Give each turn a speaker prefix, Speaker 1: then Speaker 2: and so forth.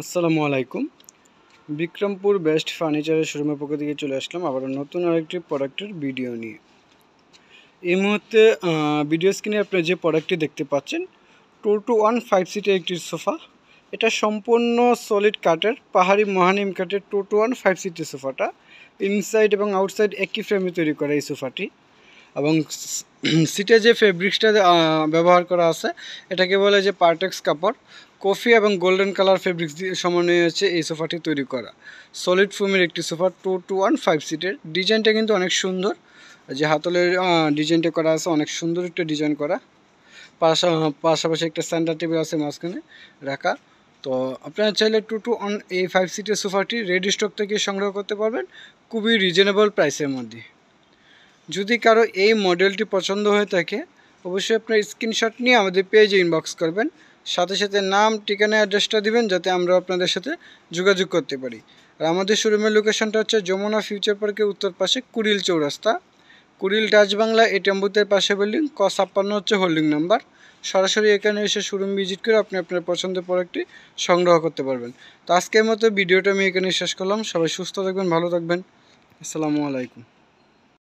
Speaker 1: আসসালামু আলাইকুম বিক্রমপুর বেস্ট ফার্নিচারের শোরুমের পক্ষ থেকে চলে আসলাম আবার নতুন আরেকটি প্রোডাক্টের ভিডিও নিয়ে এই মুহূর্তে ভিডিও স্ক্রিনে আপনি যে প্রোডাক্টটি দেখতে পাচ্ছেন টু টু ওয়ান ফাইভ সিটের একটি সোফা এটা সম্পূর্ণ সলিড কাঠের পাহাড়ি মহানিম কাঠের টু টু ওয়ান ফাইভ সিটের সোফাটা ইনসাইড এবং আউটসাইড একই ফ্রেমে তৈরি করা এই সোফাটি এবং সিটে যে ফেব্রিক্সটা ব্যবহার করা আছে এটাকে বলে যে পার্টেক্স কাপড় কফি এবং গোল্ডেন কালার ফেব্রিক্স দিয়ে সমন্বয় হচ্ছে এই সোফাটি তৈরি করা সলিড ফোমের একটি sofa two two one five সিটের ডিজাইনটা কিন্তু অনেক সুন্দর যে হাতলের ডিজাইনটা করা আছে অনেক সুন্দর একটা ডিজাইন করা পাশা পাশাপাশি একটা সেন্টার টেবিল আছে মাঝখানে রাখা তো আপনারা চাইলে টু টু অন এই ফাইভ সিটের সোফাটি রেডি স্টক থেকে সংগ্রহ করতে পারবেন খুবই রিজনেবল প্রাইসের মধ্যে যদি কারো এই মডেলটি পছন্দ হয়ে থাকে অবশ্যই আপনার স্ক্রিনশট নিয়ে আমাদের পেজে ইনবক্স করবেন সাথে সাথে নাম ঠিকানা অ্যাড্রেসটা দিবেন যাতে আমরা আপনাদের সাথে যোগাযোগ করতে পারি আর আমাদের শোরুমের লোকেশনটা হচ্ছে যমুনা ফিউচার পার্কের উত্তর পাশে কুড়িল চৌরাস্তা কুড়িল টাচ বাংলা এটিএম পাশে বিল্ডিং ক ছাপ্পান্ন হচ্ছে হোল্ডিং নাম্বার সরাসরি এখানে এসে শোরুম ভিজিট করে আপনি আপনার পছন্দের পর একটি সংগ্রহ করতে পারবেন তো আজকের মতো ভিডিওটা আমি এখানে শেষ করলাম সবাই সুস্থ থাকবেন ভালো থাকবেন আসসালামু আলাইকুম